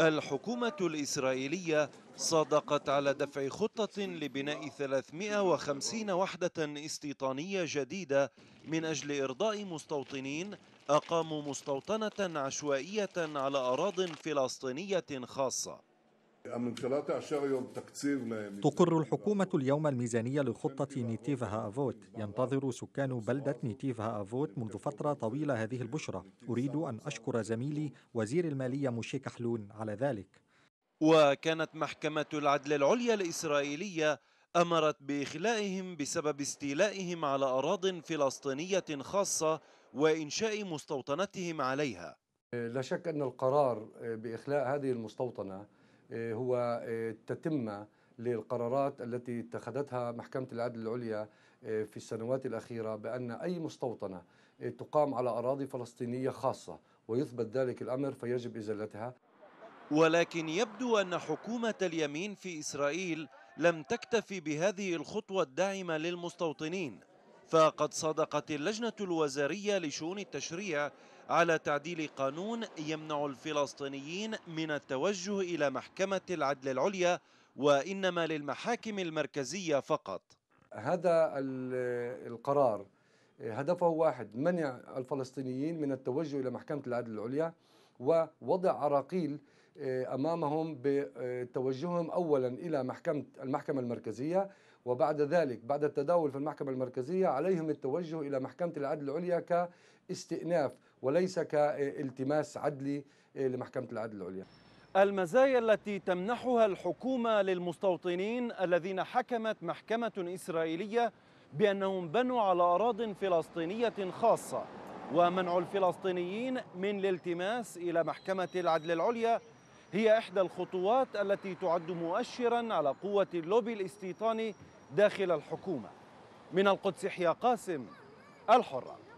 الحكومة الإسرائيلية صادقت على دفع خطة لبناء 350 وحدة استيطانية جديدة من أجل إرضاء مستوطنين أقاموا مستوطنة عشوائية على أراض فلسطينية خاصة تقر الحكومة اليوم الميزانية لخطة نيتيفها أفوت ينتظر سكان بلدة نيتيفها أفوت منذ فترة طويلة هذه البشرة أريد أن أشكر زميلي وزير المالية موشي كحلون على ذلك وكانت محكمة العدل العليا الإسرائيلية أمرت بإخلائهم بسبب استيلائهم على أراض فلسطينية خاصة وإنشاء مستوطنتهم عليها لا شك أن القرار بإخلاء هذه المستوطنة آه، هو آه، تتمه للقرارات التي اتخذتها محكمة العدل العليا آه، في السنوات الأخيرة بأن أي مستوطنة تقام على أراضي فلسطينية خاصة ويثبت ذلك الأمر فيجب إزالتها ولكن يبدو أن حكومة اليمين في إسرائيل لم تكتفي بهذه الخطوة الداعمة للمستوطنين فقد صادقت اللجنة الوزارية لشؤون التشريع على تعديل قانون يمنع الفلسطينيين من التوجه إلى محكمة العدل العليا وإنما للمحاكم المركزية فقط هذا القرار هدفه واحد منع الفلسطينيين من التوجه إلى محكمة العدل العليا ووضع عراقيل آه، امامهم بتوجههم اولا الى محكمه المحكمه المركزيه وبعد ذلك بعد التداول في المحكمه المركزيه عليهم التوجه الى محكمه العدل العليا كاستئناف وليس كالتماس عدلي آه، لمحكمه العدل العليا. المزايا التي تمنحها الحكومه للمستوطنين الذين حكمت محكمه اسرائيليه بانهم بنوا على اراض فلسطينيه خاصه ومنع الفلسطينيين من الالتماس الى محكمه العدل العليا هي إحدى الخطوات التي تعد مؤشرا على قوة اللوبي الاستيطاني داخل الحكومة من القدس يحيى قاسم الحره